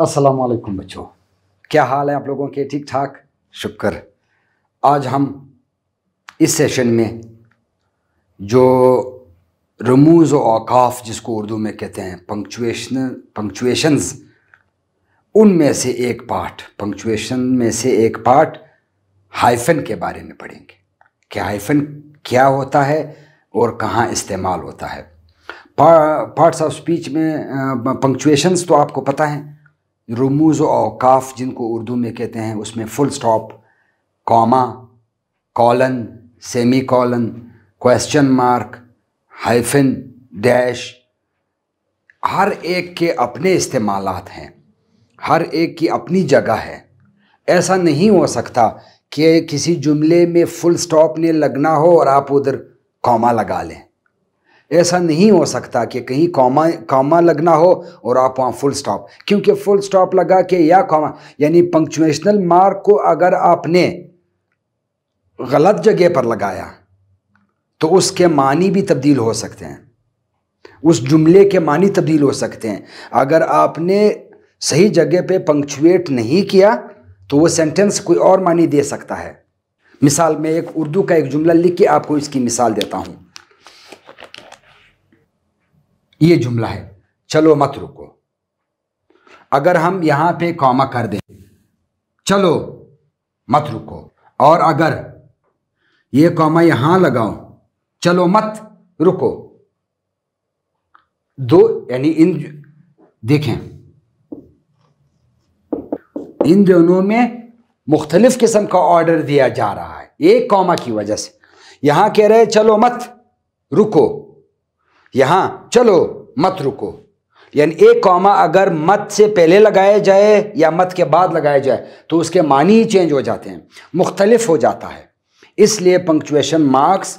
अस्सलाम वालेकुम बच्चों क्या हाल है आप लोगों के ठीक ठाक शुक्र आज हम इस सेशन में जो रमूज अवकाफ जिसको उर्दू में कहते हैं पंक्चुएशन पंक्चुएशंस उनमें से एक पार्ट पंक्चुएशन में से एक पार्ट हाइफन के बारे में पढ़ेंगे कि हाइफन क्या होता है और कहाँ इस्तेमाल होता है पार्ट्स ऑफ स्पीच में पंक्चुएशंस तो आपको पता है रमूज़ और काफ जिनको उर्दू में कहते हैं उसमें full stop comma colon semicolon question mark hyphen dash हर एक के अपने इस्तेमाल हैं हर एक की अपनी जगह है ऐसा नहीं हो सकता कि किसी जुमले में फुल स्टॉप ने लगना हो और आप उधर कॉमा लगा लें ऐसा नहीं हो सकता कि कहीं कॉमा कॉमा लगना हो और आप वहाँ फुल स्टॉप क्योंकि फुल स्टॉप लगा के या कॉमा यानी पंक्चुएशनल मार्क को अगर आपने गलत जगह पर लगाया तो उसके मानी भी तब्दील हो सकते हैं उस जुमले के मानी तब्दील हो सकते हैं अगर आपने सही जगह पे पंक्चुएट नहीं किया तो वो सेंटेंस कोई और मानी दे सकता है मिसाल मैं एक उर्दू का एक जुमला लिख के आपको इसकी मिसाल देता हूँ ये जुमला है चलो मत रुको अगर हम यहां पे कॉमा कर दें चलो मत रुको और अगर ये कॉमा यहां लगाओ चलो मत रुको दो यानी इन देखें इन दोनों में मुख्तलिफ किस्म का ऑर्डर दिया जा रहा है एक कॉमा की वजह से यहां कह रहे चलो मत रुको यहां चलो मत रुको यानी एक कॉमा अगर मत से पहले लगाया जाए या मत के बाद लगाया जाए तो उसके मानी ही चेंज हो जाते हैं मुख्तलिफ हो जाता है इसलिए पंक्चुएशन मार्क्स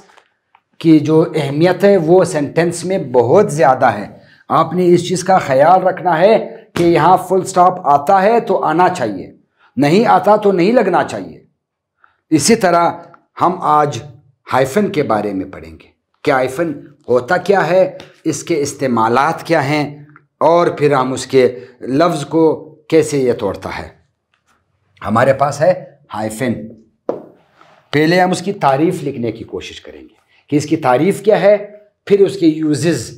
की जो अहमियत है वो सेंटेंस में बहुत ज़्यादा है आपने इस चीज़ का ख्याल रखना है कि यहाँ फुल स्टॉप आता है तो आना चाहिए नहीं आता तो नहीं लगना चाहिए इसी तरह हम आज हाइफन के बारे में पढ़ेंगे क्या हाइफन होता क्या है इसके इस्तेमाल क्या हैं और फिर हम उसके लफ्ज़ को कैसे ये तोड़ता है हमारे पास है हाइफिन पहले हम उसकी तारीफ़ लिखने की कोशिश करेंगे कि इसकी तारीफ़ क्या है फिर उसके यूजेस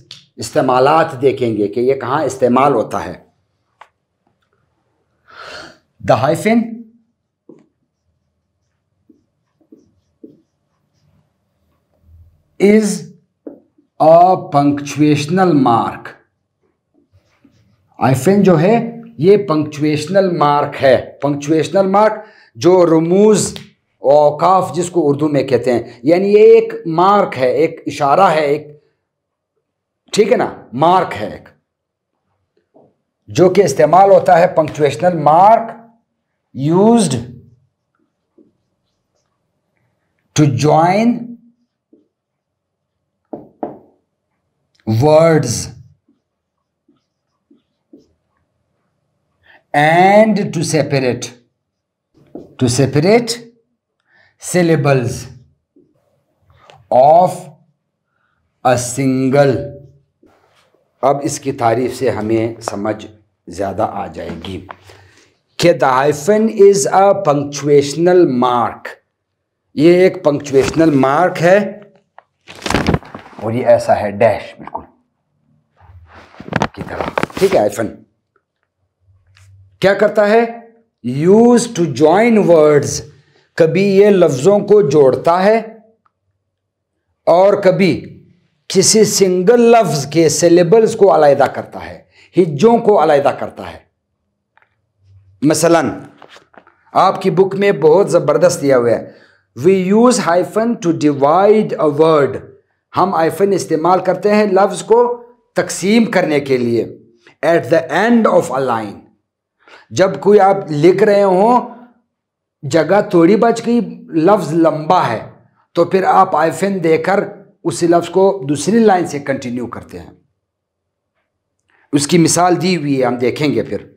इस्तेमाल देखेंगे कि ये कहाँ इस्तेमाल होता है the hyphen is punctuational mark hyphen जो है ये पंक्चुएशनल मार्क है पंक्चुएशनल मार्क जो रमूज औकाफ जिसको उर्दू में कहते हैं यानी ये एक मार्क है एक इशारा है एक ठीक है ना मार्क है एक जो कि इस्तेमाल होता है punctuational mark used to join words and to separate to separate syllables of a single अब इसकी तारीफ से हमें समझ ज़्यादा आ जाएगी कि the hyphen is a punctuational mark ये एक पंक्चुएशनल मार्क है और ये ऐसा है डैश बिल्कुल ठीक है आइफन क्या करता है यूज टू ज्वाइन वर्ड्स कभी ये लफ्जों को जोड़ता है और कभी किसी सिंगल लफ्ज के सिलेबल्स को अलायदा करता है हिज्जों को अलायदा करता है मसलन आपकी बुक में बहुत ज़बरदस्त दिया हुआ है we use hyphen to divide a word हम आइफन इस्तेमाल करते हैं लफ्ज़ को तकसीम करने के लिए at the end of a line जब कोई आप लिख रहे हो जगह थोड़ी बच गई लफ्ज लंबा है तो फिर आप आइफिन देकर उस लफ्ज को दूसरी लाइन से कंटिन्यू करते हैं उसकी मिसाल दी हुई है हम देखेंगे फिर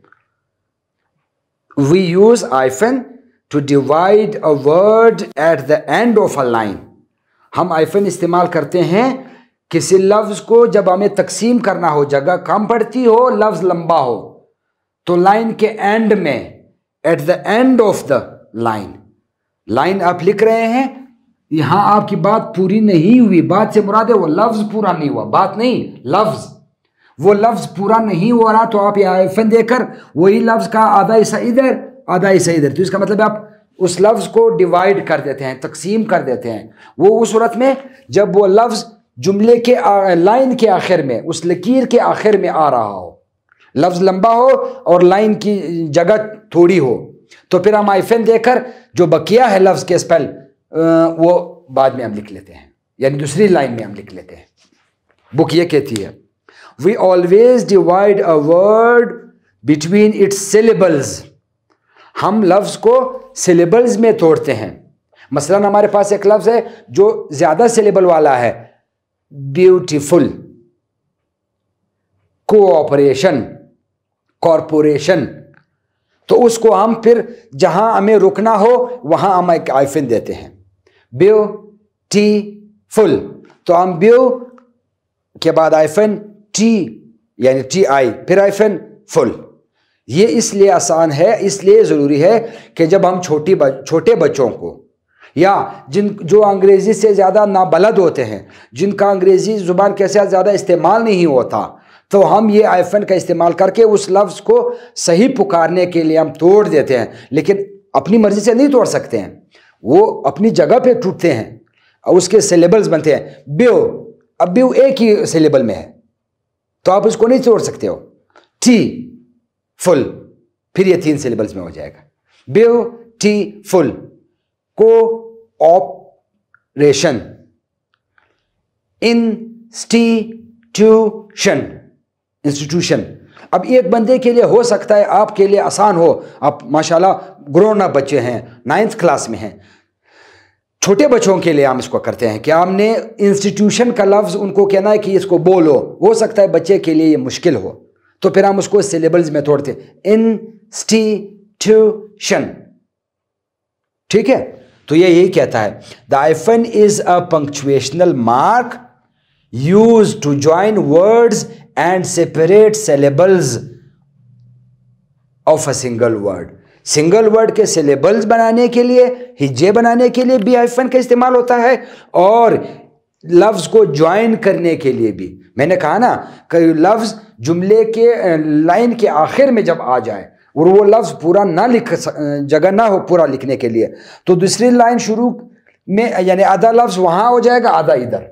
we use hyphen to divide a word at the end of a line हम आइफिन इस्तेमाल करते हैं किसी लफ्ज़ को जब हमें तकसीम करना हो जगह कम पड़ती हो लफ्ज़ लंबा हो तो लाइन के एंड में at the end of the line line आप लिख रहे हैं यहां आपकी बात पूरी नहीं हुई बात से मुराद है वो लफ्ज़ पूरा नहीं हुआ बात नहीं लफ्ज़ वो लफ्ज़ पूरा नहीं हो रहा तो आप आइफन देकर वही लफ्ज़ का आधा हिस्सा इधर आधा हिस्सा इधर तो इसका मतलब आप उस लफ्ज़ को डिवाइड कर देते हैं तकसीम कर देते हैं वो उस सूरत में जब वो लफ्ज़ जुमले के लाइन के आखिर में उस लकीर के आखिर में आ रहा हो लफ्ज़ लंबा हो और लाइन की जगह थोड़ी हो तो फिर हम आइफेन देकर जो बकिया है लफ्ज़ के स्पेल वो बाद में हम लिख लेते हैं यानी दूसरी लाइन में हम लिख लेते हैं बुक ये कहती है we always divide a word between its syllables हम लफ्ज़ को सिलेबल्स में तोड़ते हैं मसलन हमारे पास एक लफ्ज़ है जो ज़्यादा सिलेबल वाला है ब्यूटीफुल कोऑपरेशन कॉरपोरेशन तो उसको हम फिर जहां हमें रुकना हो वहां हम एक आइफिन देते हैं टी फुल तो हम ब्यू के बाद आइफिन टी यानी टी आई फिर आइफिन फुल ये इसलिए आसान है इसलिए ज़रूरी है कि जब हम छोटी छोटे बच्चों को या जिन जो अंग्रेज़ी से ज़्यादा नाबलद होते हैं जिनका अंग्रेज़ी ज़ुबान के साथ ज़्यादा इस्तेमाल नहीं होता तो हम ये आईफन का इस्तेमाल करके उस लफ्ज़ को सही पुकारने के लिए हम तोड़ देते हैं लेकिन अपनी मर्ज़ी से नहीं तोड़ सकते हैं वो अपनी जगह पे टूटते हैं और उसके सिलेबल्स बनते हैं ब्यो अब ब्यो एक ही सिलेबल में है तो आप उसको नहीं तोड़ सकते हो टी फुल फिर ये तीन सिलेबल्स में हो जाएगा beautiful cooperation institution institution अब एक बंदे के लिए हो सकता है आपके लिए आसान हो आप माशाल्लाह ग्रोन अप बच्चे हैं नाइन्थ क्लास में हैं छोटे बच्चों के लिए हम इसको करते हैं कि हमने इंस्टीट्यूशन का लफ्ज़ उनको कहना है कि इसको बोलो हो सकता है बच्चे के लिए ये मुश्किल हो तो फिर हम उसको सिलेबल्स में तोड़ते इंस्टीट्यूशन ठीक है तो ये यही कहता है the hyphen is a punctuational mark use to join words and separate syllables of a single word single word के सिलेबल्स बनाने के लिए हिज्जे बनाने के लिए भी हाइफन का इस्तेमाल होता है और लफ्ज़ को ज्वाइन करने के लिए भी मैंने कहा ना कि लफ्ज़ जुमले के लाइन के आखिर में जब आ जाए और वो लफ्ज़ पूरा ना लिख जगह ना हो पूरा लिखने के लिए तो दूसरी लाइन शुरू में यानी आधा लफ्ज़ वहां हो जाएगा आधा इधर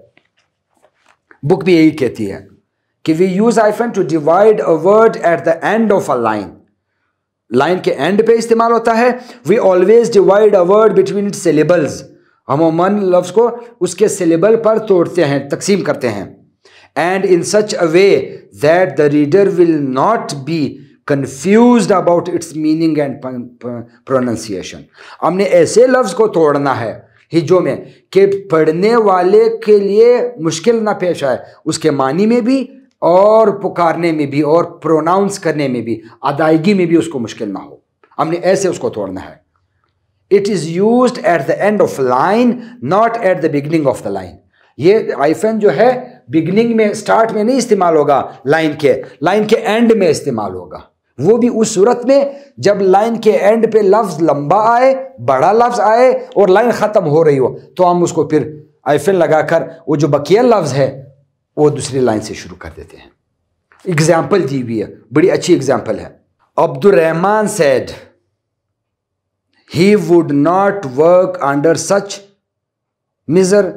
बुक भी यही कहती है कि we use hyphen to divide a word at the end of a line line के एंड पे इस्तेमाल होता है we always divide a word between syllables हम अमूमन लफ्ज़ को उसके सिलेबल पर तोड़ते हैं तकसीम करते हैं and in such a way that the reader will not be confuse about its meaning and pronunciation हमने ऐसे लफ्ज़ को तोड़ना है हिजो में कि पढ़ने वाले के लिए मुश्किल ना पेश आए उसके मानी में भी और पुकारने में भी और प्रोनाउंस करने में भी अदायगी में भी उसको मुश्किल ना हो हमने ऐसे उसको तोड़ना है it is use at the end of line not at the beginning of the line ये आईफन जो है बिगनिंग में स्टार्ट में नहीं इस्तेमाल होगा लाइन के लाइन के एंड में इस्तेमाल होगा वो भी उस सूरत में जब लाइन के एंड पे लफ्ज़ लंबा आए बड़ा लफ्ज़ आए और लाइन ख़त्म हो रही हो तो हम उसको फिर आईफिन लगाकर वो जो बकिया लफ्ज़ है वो दूसरी लाइन से शुरू कर देते हैं एग्ज़ाम्पल दी हुई है बड़ी अच्छी एग्ज़ाम्पल है Abdul Rahman said he would not work under such miser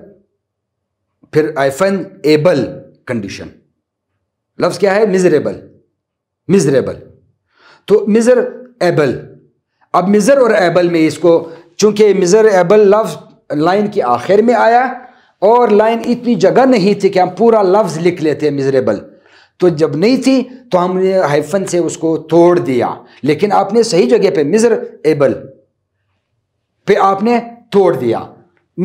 फिर आइफन एबल कंडीशन लफ्ज़ क्या है मिजरेबल मिजरेबल तो मिज़र एबल अब मिज़र और एबल में इसको चूंकि मिज़र एबल लफ्ज़ लाइन के आखिर में आया और लाइन इतनी जगह नहीं थी कि हम पूरा लफ्ज़ लिख लेते हैं मिज़रेबल तो जब नहीं थी तो हमने हाइफन से उसको तोड़ दिया लेकिन आपने सही जगह पे मिज़र एबल पे आपने तोड़ दिया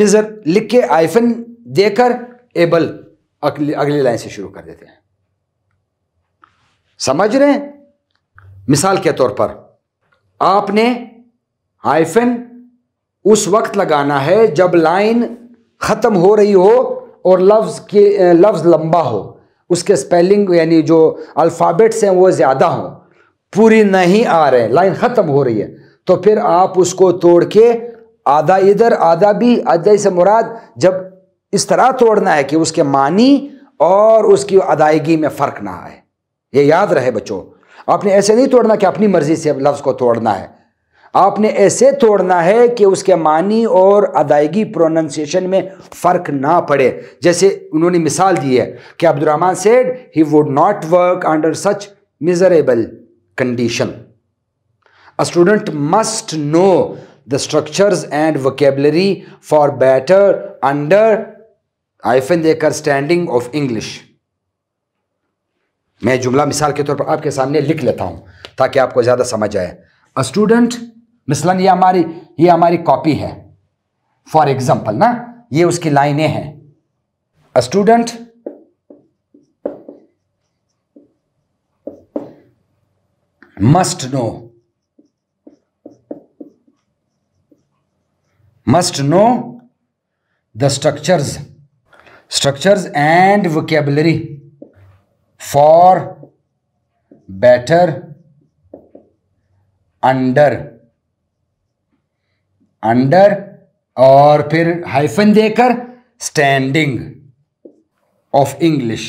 मिज़र लिख के हाइफन देकर एबल अगली अगली लाइन से शुरू कर देते हैं समझ रहे हैं मिसाल के तौर पर आपने हाइफन उस वक्त लगाना है जब लाइन ख़त्म हो रही हो और लफ्ज़ के लफ्ज़ लंबा हो उसके स्पेलिंग यानी जो अल्फ़ाबेट्स हैं वो ज़्यादा हो पूरी नहीं आ रहे लाइन ख़त्म हो रही है तो फिर आप उसको तोड़ के आधा इधर आधा भी आधा से मुराद जब इस तरह तोड़ना है कि उसके मानी और उसकी अदायगी में फ़र्क ना आए ये याद रहे बच्चों आपने ऐसे नहीं तोड़ना कि अपनी मर्जी से लफ्ज़ को तोड़ना है आपने ऐसे तोड़ना है कि उसके मानी और अदायगी प्रोनाउंसिएशन में फ़र्क ना पड़े जैसे उन्होंने मिसाल दी है कि Abdul Rahman said he would not work under such miserable condition a student must know the structures and vocabulary for better under hyphen देकर स्टैंडिंग ऑफ इंग्लिश मैं जुमला मिसाल के तौर पर आपके सामने लिख लेता हूँ ताकि आपको ज़्यादा समझ आए अ स्टूडेंट मिसलन ये हमारी ये हमारी कॉपी है फॉर एग्जाम्पल ना ये उसकी लाइनें हैं a student must know must know the structures structures and vocabulary for better under under और फिर हाइफन देकर स्टैंडिंग ऑफ इंग्लिश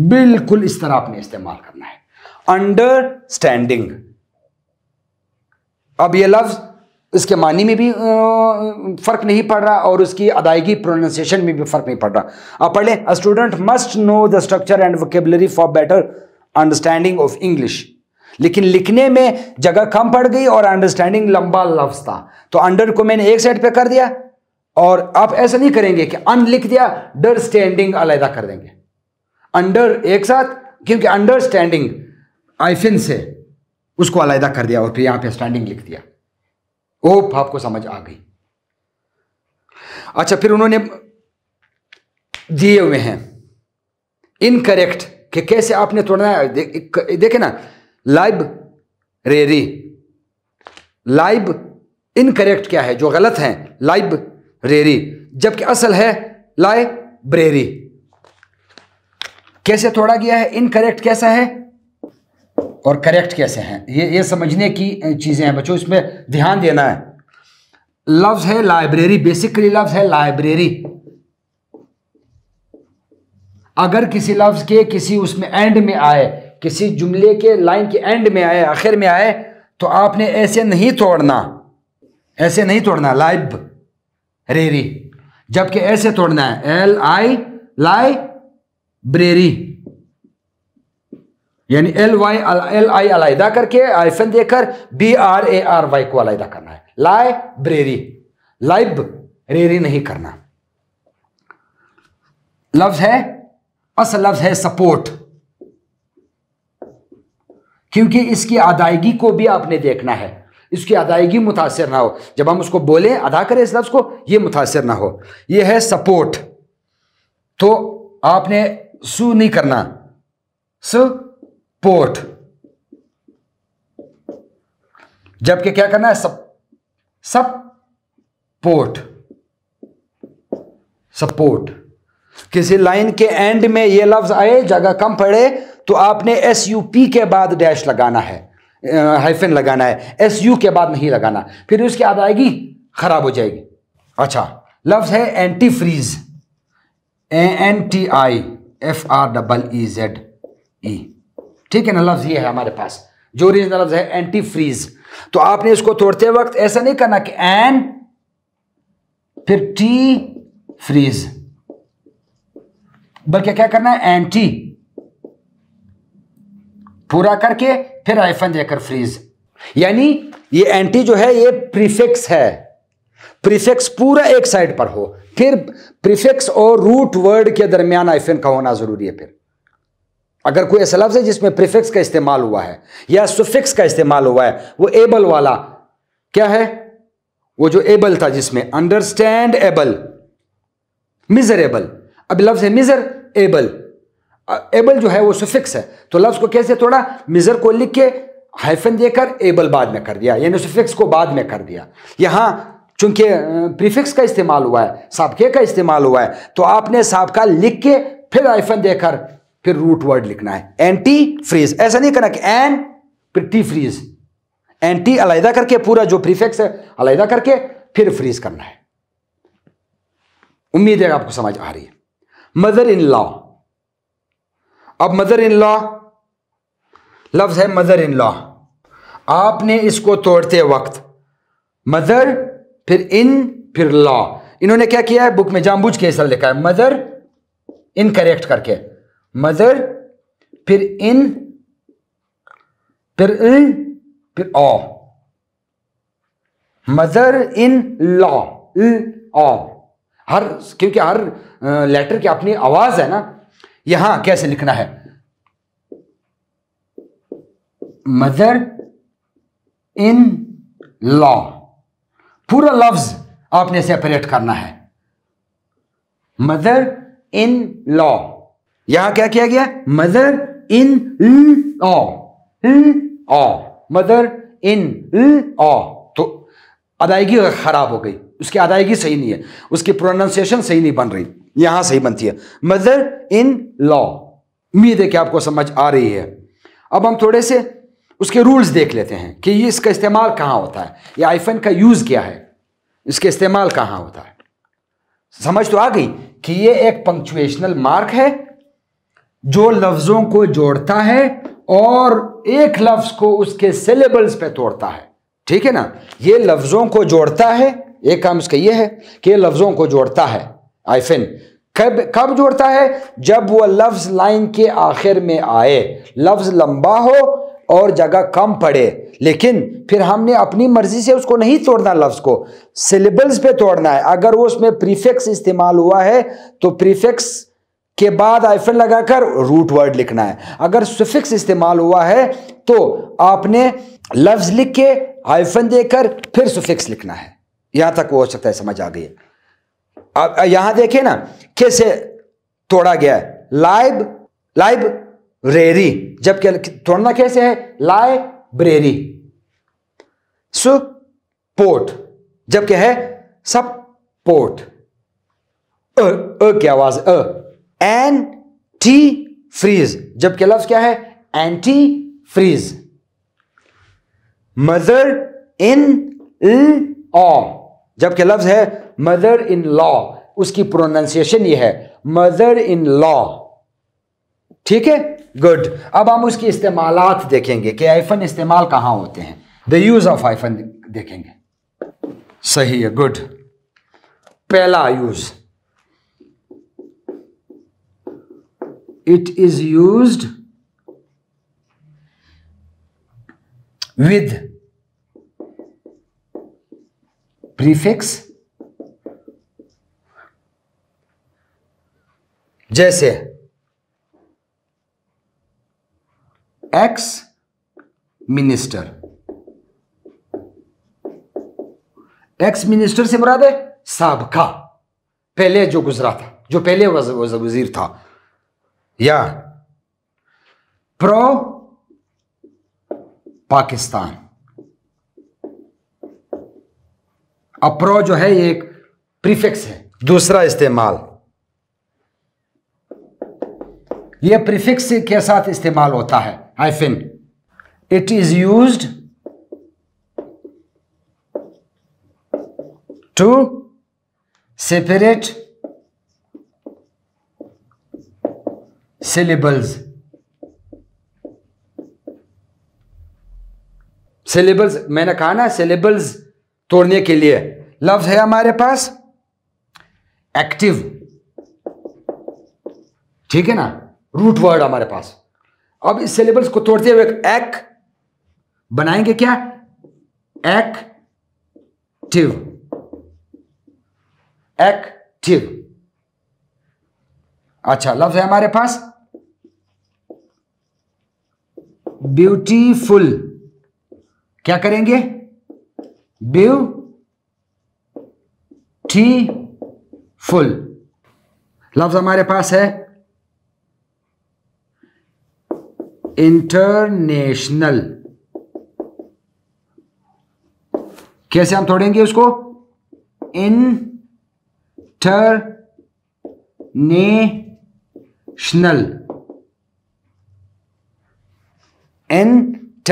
बिल्कुल इस तरह आपने इस्तेमाल करना है अंडरस्टैंडिंग अब ये लफ्ज इसके मानी में भी फ़र्क नहीं पड़ रहा और उसकी अदायगी प्रोनाउंसिएशन में भी फ़र्क नहीं पड़ रहा अब पढ़ लें student must know the structure and vocabulary for better understanding of English लेकिन लिखने में जगह कम पड़ गई और अंडरस्टैंडिंग लंबा लफ्ज था तो अंडर को मैंने एक साइड पे कर दिया और आप ऐसा नहीं करेंगे कि अन लिख दिया डर स्टैंडिंग अलहदा कर देंगे अंडर एक साथ क्योंकि अंडरस्टैंडिंग आइफिन से उसको अलहदा कर दिया और फिर यहाँ पे स्टैंडिंग लिख दिया ओप आपको समझ आ गई अच्छा फिर उन्होंने दिए हुए हैं इनकरेक्ट कि कैसे आपने तोड़ना है दे, देखे ना रेरी लाइब इनकरेक्ट क्या है जो गलत है लाइब रेरी जबकि असल है लाइब्रेरी कैसे थोड़ा गया है इनकरेक्ट कैसा है और करेक्ट कैसे हैं ये ये समझने की चीज़ें हैं बच्चों इसमें ध्यान देना है लफ्ज है लाइब्रेरी बेसिकली लफ्ज है लाइब्रेरी अगर किसी लफ्ज के किसी उसमें एंड में आए किसी जुमले के लाइन के एंड में आए आखिर में आए तो आपने ऐसे नहीं तोड़ना ऐसे नहीं तोड़ना लाइब रेरी जबकि ऐसे तोड़ना है एल आई लाइब्रेरी यानी एल वाई एल आई अलायदा करके आईफन देकर B R A R Y को अलायदा करना है लाइब्रेरी लाइब रेरी नहीं करना लफ्ज है असल लफ्ज है सपोर्ट क्योंकि इसकी अदायगी को भी आपने देखना है इसकी अदायगी मुतासर ना हो जब हम उसको बोले अदा करें इस लफ्ज़ को ये मुतासर ना हो ये है सपोर्ट तो आपने सु नहीं करना सु पोर्ट जबकि क्या करना है सब सब पोर्ट सपोर्ट किसी लाइन के एंड में ये लफ्ज आए जगह कम पड़े तो आपने एस यू पी के बाद डैश लगाना है हाइफन लगाना है एस यू के बाद नहीं लगाना फिर उसकी याद आएगी खराब हो जाएगी अच्छा लफ्ज है anti freeze A N T I F R double E Z E ठीक है ना लफ्ज़ ये है हमारे पास जो ओरिजिनल लफ्ज़ है एंटी फ्रीज तो आपने इसको तोड़ते वक्त ऐसा नहीं करना कि एन फिर टी फ्रीज बल्कि क्या करना है एंटी पूरा करके फिर आइफन देकर फ्रीज यानी ये एंटी जो है ये प्रीफिक्स है प्रीफिक्स पूरा एक साइड पर हो फिर प्रीफिक्स और रूट वर्ड के दरमियान आइफन का होना जरूरी है फिर अगर कोई ऐसा लफ्ज़ है जिसमें प्रिफिक्स का इस्तेमाल हुआ है या सुफिक्स का इस्तेमाल हुआ है वो एबल वाला क्या है वो जो एबल था जिसमें अंडरस्टैंड एबल मिजर एबल अब लफ्ज़ है मिजर एबल एबल जो है वो सुफिक्स है तो लफ्ज़ को कैसे तोड़ा मिजर को लिख के हाइफन देकर एबल बाद में कर दिया यानी सुफिक्स को बाद में कर दिया यहां चूंकि प्रीफिक्स का इस्तेमाल हुआ है सबके का इस्तेमाल हुआ है तो आपने सबका लिख के फिर आइफन देकर फिर रूट वर्ड लिखना है एंटी फ्रीज ऐसा नहीं करना कि एन फिर टी फ्रीज एंटी अलायदा करके पूरा जो प्रीफेक्स है अलायदा करके फिर फ्रीज करना है उम्मीद है आपको समझ आ रही है मदर इन लॉ अब मदर इन लॉ लफ्ज है मदर इन लॉ आपने इसको तोड़ते वक्त मदर फिर इन फिर लॉ इन्होंने क्या किया है बुक में जामबूझ के ऐसा लिखा है मदर इनकरेक्ट करके मदर फिर इन फिर इन फिर ऑ मदर इन लॉ इ हर क्योंकि हर लेटर की अपनी आवाज है ना यहां कैसे लिखना है मदर इन लॉ पूरा लफ्ज आपने सेपरेट करना है मदर इन लॉ यहां क्या किया गया mother in O mother in ओ तो अदायगी खराब हो गई उसकी अदायगी सही नहीं है उसकी प्रोनाउंसिएशन सही नहीं बन रही यहां सही बनती है मदर इन लॉ उम्मीद है कि आपको समझ आ रही है अब हम थोड़े से उसके रूल्स देख लेते हैं कि ये इसका इस्तेमाल कहां होता है ये आईफन का यूज़ क्या है इसके इस्तेमाल कहां होता है समझ तो आ गई कि ये एक पंक्चुएशनल मार्क है जो लफ्ज़ों को जोड़ता है और एक लफ्ज़ को उसके सिलेबल्स पे तोड़ता है ठीक है ना ये लफ्ज़ों को जोड़ता है एक काम इसका ये है कि लफ्ज़ों को जोड़ता है आइफिन कब कब जोड़ता है जब वो लफ्ज़ लाइन के आखिर में आए लफ्ज़ लंबा हो और जगह कम पड़े लेकिन फिर हमने अपनी मर्जी से उसको नहीं तोड़ना लफ्ज़ को सिलेबल्स पे तोड़ना है अगर वो उसमें प्रीफिक्स इस्तेमाल हुआ है तो प्रीफिक्स के बाद आइफन लगाकर रूट वर्ड लिखना है अगर सुफिक्स इस्तेमाल हुआ है तो आपने लफ्ज लिख के हाइफन देकर फिर सुफिक्स लिखना है यहां तक हो सकता है समझ आ गई अब यहां देखे ना कैसे तोड़ा गया लाइब लाइब रेरी जबकि तोड़ना कैसे है लाइब्रेरी सुपोर्ट जबकि है सपोर्ट अ, अ की आवाज अ एंटी फ्रीज जबकि लफ्ज क्या है anti freeze mother in law जबकि लफ्ज है मदर इन लॉ उसकी प्रोनाउंसिएशन ये है मदर इन लॉ ठीक है गुड अब हम उसकी इस्तेमालात देखेंगे कि आइफन इस्तेमाल कहां होते हैं द यूज ऑफ आइफन देखेंगे सही है गुड पहला use it is use with prefix जैसे एक्स मिनिस्टर एक्स मिनिस्टर से मुराद है सबका पहले जो गुजरा था जो पहले वजीर था या प्रो पाकिस्तान अप्रो जो है ये एक प्रीफिक्स है दूसरा इस्तेमाल ये प्रीफिक्स के साथ इस्तेमाल होता है hyphen it is used to separate syllables syllables मैंने कहा ना syllables तोड़ने के लिए लफ्ज है हमारे पास एक्टिव ठीक है ना रूट वर्ड हमारे पास अब इस सिलेबस को तोड़ते हुए एक बनाएंगे क्या एक्टिव एक्टिव अच्छा लफ्ज है हमारे पास ब्यूटीफुल क्या करेंगे ब्यू टी फुल लफ्ज हमारे पास है इंटरनेशनल कैसे हम तोड़ेंगे उसको इंटरनेशनल इंटरनेशनल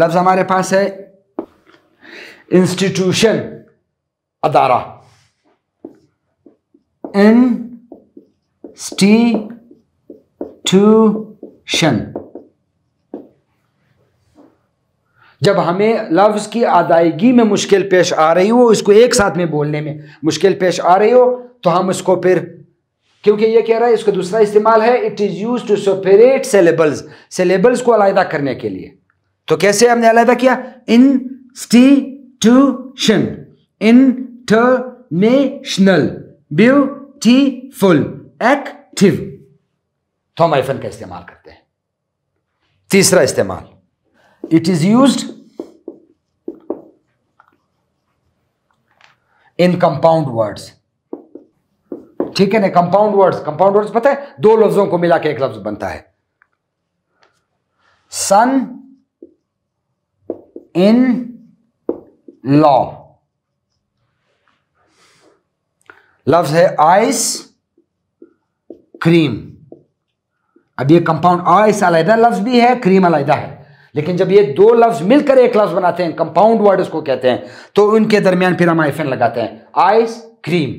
लफ्ज हमारे पास है इंस्टीट्यूशन अदारा स्टी शन जब हमें लफ्ज़ की अदायगी में मुश्किल पेश आ रही हो इसको एक साथ में बोलने में मुश्किल पेश आ रही हो तो हम इसको फिर क्योंकि ये कह रहा है इसका दूसरा इस्तेमाल है it is use to separate syllables syllables को अलहदा करने के लिए तो कैसे हमने अलहदा किया इंस्टीट्यूशन इंटरनेशनल ब्यूटीफुल एक्टिव तो हम आईफन का इस्तेमाल करते हैं तीसरा इस्तेमाल it is use in compound words ठीक है ना कंपाउंड वर्ड्स कंपाउंड वर्ड्स पता है दो लफ्जों को मिला के एक लफ्ज बनता है सन इन लॉ लफ्ज है आइस क्रीम अब ये कंपाउंड आइस अलायदा लफ्ज भी है क्रीम अलायदा है लेकिन जब ये दो लफ्ज मिलकर एक लफ्ज बनाते हैं कंपाउंड वर्ड उसको कहते हैं तो उनके दरमियान फिर हम आइफेन लगाते हैं आइस क्रीम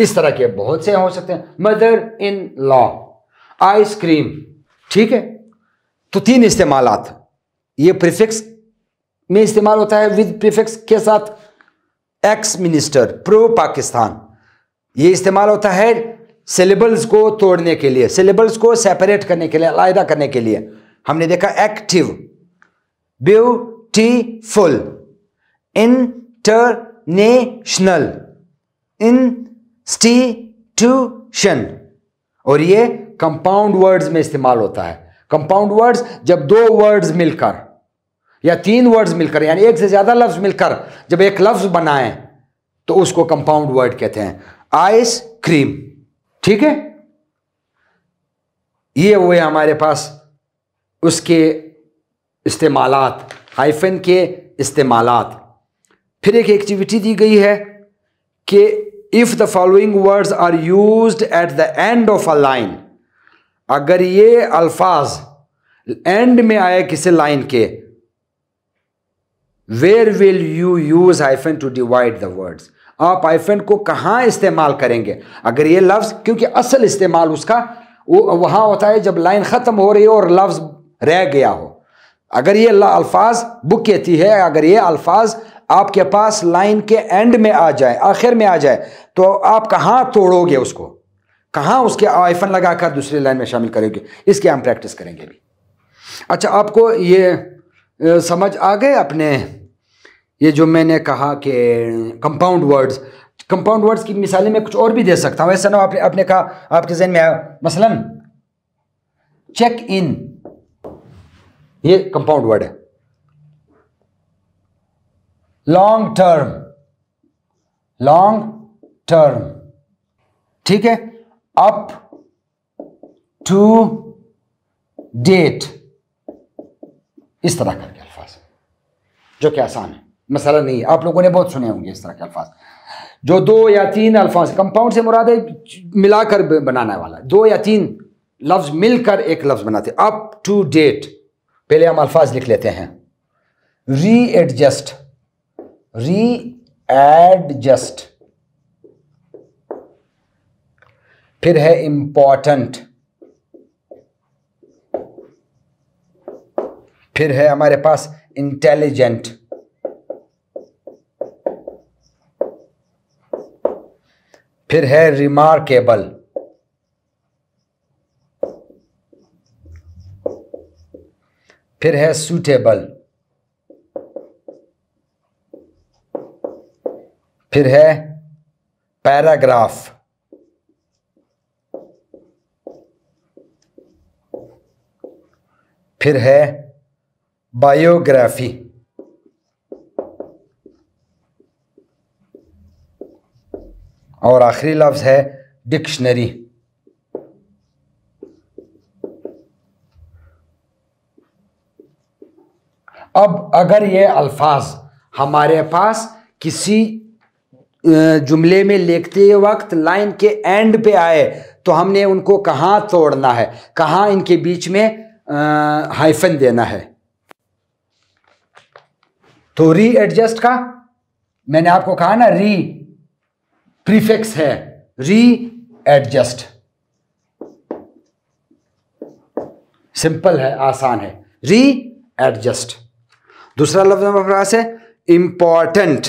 इस तरह के बहुत से हो सकते हैं मदर इन लॉ आइसक्रीम ठीक है तो तीन इस्तेमाल ये प्रीफिक्स में इस्तेमाल होता है विद प्रीफिक्स के साथ एक्स मिनिस्टर प्रो पाकिस्तान ये इस्तेमाल होता है सिलेबल्स को तोड़ने के लिए सिलेबल्स को सेपरेट करने के लिए अलायदा करने के लिए हमने देखा active beautiful international in substitution और ये कंपाउंड वर्ड्स में इस्तेमाल होता है कंपाउंड वर्ड्स जब दो वर्ड्स मिलकर या तीन वर्ड्स मिलकर यानी एक से ज़्यादा लफ्ज़ मिलकर जब एक लफ्ज़ बनाए तो उसको कंपाउंड वर्ड कहते हैं आइस क्रीम ठीक है ये हुए हमारे पास उसके इस्तेमाल हाइफन के इस्तेमाल फिर एक एक्टिविटी दी गई है कि if the following words are use at the end of a line अगर ये अल्फाज एंड में आया किसी लाइन के where will you use hyphen to divide the words आप हाइफन को कहां इस्तेमाल करेंगे अगर ये लफ्ज़ क्योंकि असल इस्तेमाल उसका वो वहां होता है जब लाइन ख़त्म हो रही हो और लफ्ज़ रह गया हो अगर ये अल्फाज बुक कहती है अगर ये अल्फाज आपके पास लाइन के एंड में आ जाए आखिर में आ जाए तो आप कहाँ तोड़ोगे उसको कहाँ उसके आइफन लगाकर दूसरी लाइन में शामिल करोगे इसकी हम प्रैक्टिस करेंगे अभी अच्छा आपको ये समझ आ गए अपने ये जो मैंने कहा कि कंपाउंड वर्ड्स कंपाउंड वर्ड्स की मिसालें मैं कुछ और भी दे सकता हूँ ऐसा ना आपने आपने कहा आपके जहन में आया मसलन चेक इन ये कंपाउंड वर्ड है लॉन्ग टर्म लॉन्ग टर्म ठीक है अप टू डेट इस तरह करके अल्फाज जो कि आसान है मसला नहीं है आप लोगों ने बहुत सुने होंगे इस तरह के अल्फाज जो दो या तीन अल्फाज कंपाउंड से मुराद है मिलाकर बनाने वाला दो या तीन लफ्ज मिलकर एक लफ्ज बनाते अप टू डेट पहले हम अल्फाज लिख लेते हैं री एडजस्ट री एडजस्ट फिर है इंपॉर्टेंट फिर है हमारे पास इंटेलिजेंट फिर है रिमार्केबल फिर है सूटेबल फिर है पैराग्राफ फिर है बायोग्राफी और आखिरी लफ्ज़ है डिक्शनरी अब अगर ये अल्फाज हमारे पास किसी जुमले में लिखते वक्त लाइन के एंड पे आए तो हमने उनको कहाँ तोड़ना है कहाँ इनके बीच में हाइफन देना है तो री एडजस्ट का मैंने आपको कहा ना री प्रीफिक्स है री एडजस्ट सिंपल है आसान है री एडजस्ट दूसरा लफ्ज हमारे पास है इंपॉर्टेंट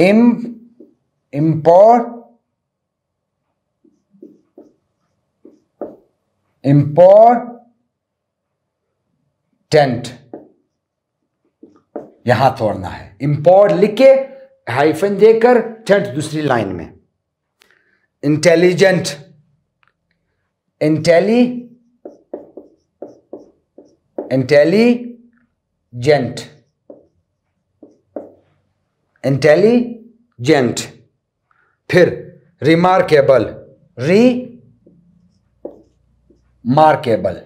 इम इम्पोर इम्पोर्टेंट यहां तोड़ना है इम्पोर लिख के हाइफन देकर टेंट दूसरी लाइन में इंटेलिजेंट इंटेली इंटेलिजेंट इंटेलिजेंट फिर रिमार्केबल री मार्केबल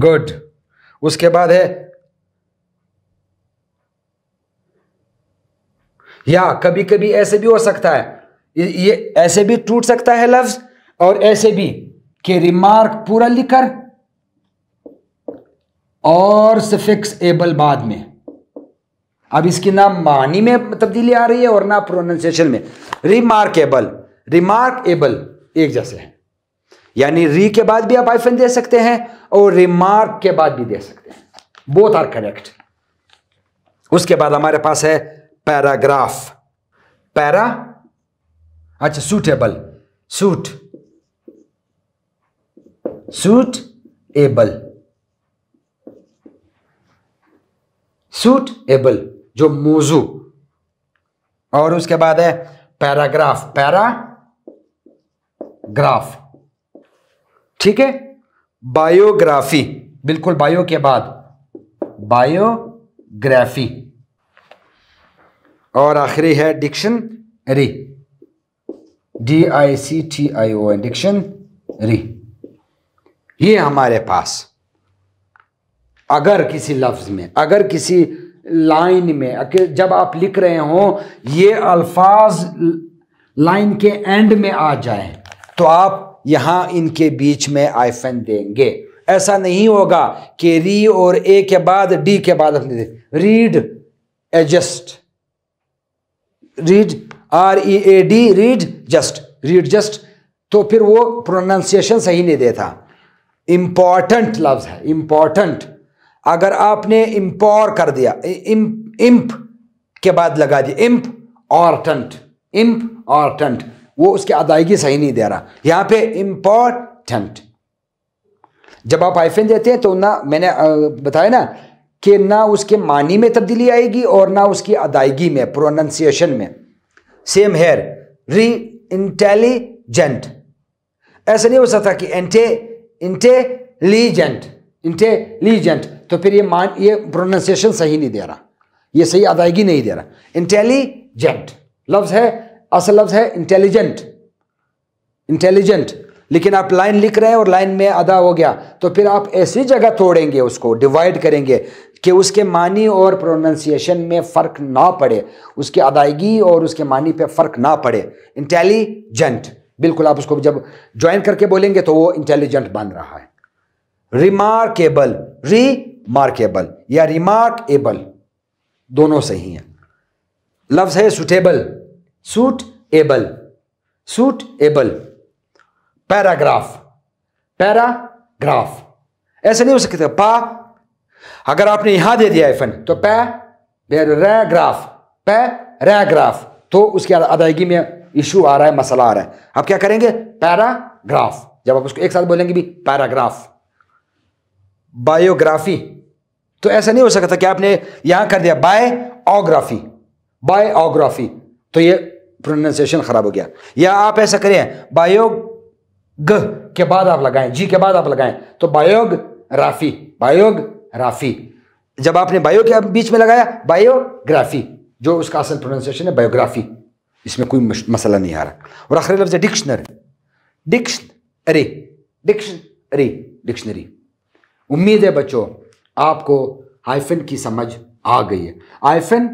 गुड उसके बाद है या कभी कभी ऐसे भी हो सकता है ये ऐसे भी टूट सकता है लफ्ज और ऐसे भी कि रिमार्क पूरा लिखकर और सफिक्स एबल बाद में अब इसकी ना मानी में तब्दीली आ रही है और ना प्रोनाउंसिएशन में रिमार्केबल रिमार्केबल एक जैसे है यानी री के बाद भी आप आईफन दे सकते हैं और रिमार्क के बाद भी दे सकते हैं बोथ आर करेक्ट उसके बाद हमारे पास है पैराग्राफ पैरा अच्छा suitable suit suit able suit able जो मौजू और उसके बाद है पैराग्राफ पैरा ग्राफ ठीक है बायोग्राफी बिल्कुल बायो के बाद बायोग्राफी और आखिरी है re D I C T I O dictionary ये हमारे पास अगर किसी लफ्ज़ में अगर किसी लाइन में जब आप लिख रहे हो ये अल्फाज लाइन के एंड में आ जाए तो आप यहां इनके बीच में आइफन देंगे ऐसा नहीं होगा कि री और ए के बाद डी के बाद read adjust read R E A D read just read just तो फिर वो प्रोनाउंसिएशन सही नहीं देता इंपॉर्टेंट लफ्ज़ है इंपॉर्टेंट अगर आपने इम्पोर कर दिया इम्प इम्प के बाद लगा दिया इम्प और टंट इम्प और टंट वो उसकी अदायगी सही नहीं दे रहा यहाँ पे इम्पोर्टेंट जब आप आइफिन देते हैं तो ना मैंने बताया ना कि ना उसके मानी में तब्दीली आएगी और ना उसकी अदायगी में प्रोनाउंसिएशन में सेम हेयर री इंटेलिजेंट ऐसा नहीं हो सकता कि एंटे इंटेलिजेंट इंटेलिजेंट तो फिर ये मान ये प्रोनाउंसिएशन सही नहीं दे रहा ये सही अदायगी नहीं दे रहा इंटेलिजेंट लफ्ज़ है असल लफ्ज़ है इंटेलिजेंट इंटेलिजेंट लेकिन आप लाइन लिख रहे हैं और लाइन में अदा हो गया तो फिर आप ऐसी जगह तोड़ेंगे उसको डिवाइड करेंगे कि उसके मानी और प्रोनाउंसिएशन में फ़र्क ना पड़े उसकी अदायगी और उसके मानी पे फ़र्क ना पड़े इंटेलिजेंट बिल्कुल आप उसको जब ज्वाइन करके बोलेंगे तो वो इंटेलिजेंट बन रहा है रिमार्केबल रिमार्केबल या रिमार्केबल दोनों सही हैं लफ्ज़ है suitable suit able suit able paragraph paragraph ऐसे नहीं हो सकते पा अगर आपने यहां दे दिया एफन तो पै पैराग्राफ पैराग्राफ तो उसके अदायगी में इशू आ रहा है मसला आ रहा है आप क्या करेंगे पैराग्राफ जब आप उसको एक साथ बोलेंगे भी पैराग्राफ बायोग्राफी तो ऐसा नहीं हो सकता कि आपने यहां कर दिया बायोग्राफी बायोग्राफी तो ये प्रोनाउंसिएशन खराब हो गया या आप ऐसा करें बायोग के बाद आप लगाएं जी के बाद आप लगाएं तो बायोग राफी बायोग राफी जब आपने बायो के बीच में लगाया बायोग्राफी जो उसका असल प्रोनाउंसिएशन है बायोग्राफी इसमें कोई मसला नहीं आ रहा और आखिरी लफ्ज है डिक्शनरी डिक्शनरी डिक्शनरी डिक्शनरी उम्मीद है बच्चों आपको आइफन की समझ आ गई है आइफन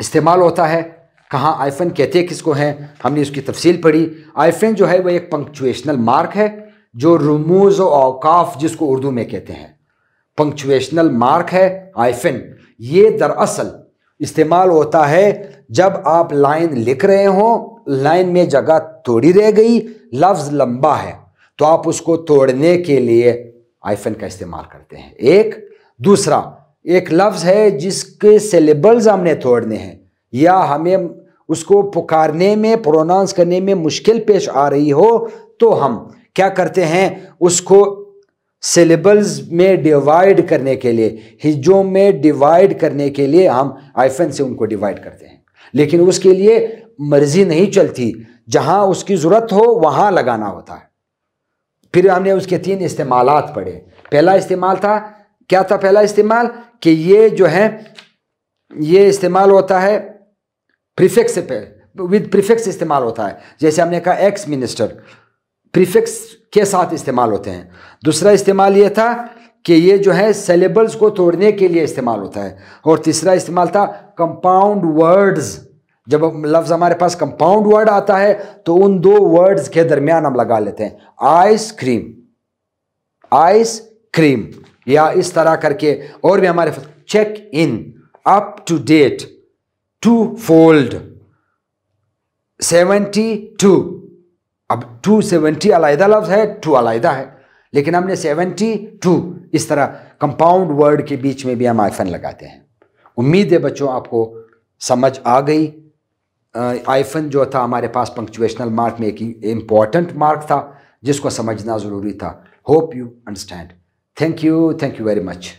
इस्तेमाल होता है कहाँ आइफन कहते हैं किसको हैं हमने उसकी तफसील पढ़ी आइफन जो है वह एक पंक्चुएशनल मार्क है जो रमूज अवकाफ जिसको उर्दू में कहते हैं पंक्चुएशनल मार्क है आइफन ये दरअसल इस्तेमाल होता है जब आप लाइन लिख रहे हों लाइन में जगह थोड़ी रह गई लफ्ज़ लंबा है तो आप उसको तोड़ने के लिए आइफन का इस्तेमाल करते हैं एक दूसरा एक लफ्ज़ है जिसके सेलेबल्स हमने तोड़ने हैं या हमें उसको पुकारने में प्रोनाउंस करने में मुश्किल पेश आ रही हो तो हम क्या करते हैं उसको सेलेबल्स में डिवाइड करने के लिए हिजों में डिवाइड करने के लिए हम आइफन से उनको डिवाइड करते हैं लेकिन उसके लिए मर्जी नहीं चलती जहाँ उसकी ज़रूरत हो वहाँ लगाना होता है फिर हमने उसके तीन इस्तेमाल पढ़े पहला इस्तेमाल था क्या था पहला इस्तेमाल कि ये जो है ये इस्तेमाल होता है प्रीफिक्स पे विद प्रीफिक्स इस्तेमाल होता है जैसे हमने कहा एक्स मिनिस्टर प्रीफिक्स के साथ इस्तेमाल होते हैं दूसरा इस्तेमाल ये था कि ये जो है सेलेबल्स को तोड़ने के लिए इस्तेमाल होता है और तीसरा इस्तेमाल था कंपाउंड वर्ड्स जब लफ्ज़ हमारे पास कंपाउंड वर्ड आता है तो उन दो वर्ड्स के दरमियान हम लगा लेते हैं आइस क्रीम आइस क्रीम या इस तरह करके और भी हमारे check in up to date two fold seventy two अब टू सेवेंटी अलायदा लफ्ज़ है टू अलायदा है लेकिन हमने सेवेंटी टू इस तरह कंपाउंड वर्ड के बीच में भी हम आइफन लगाते हैं उम्मीद है बच्चों आपको समझ आ गई आइफन जो था हमारे पास पंक्चुएशनल मार्क में एक इम्पॉर्टेंट मार्क था जिसको समझना ज़रूरी था hope you understand thank you thank you very much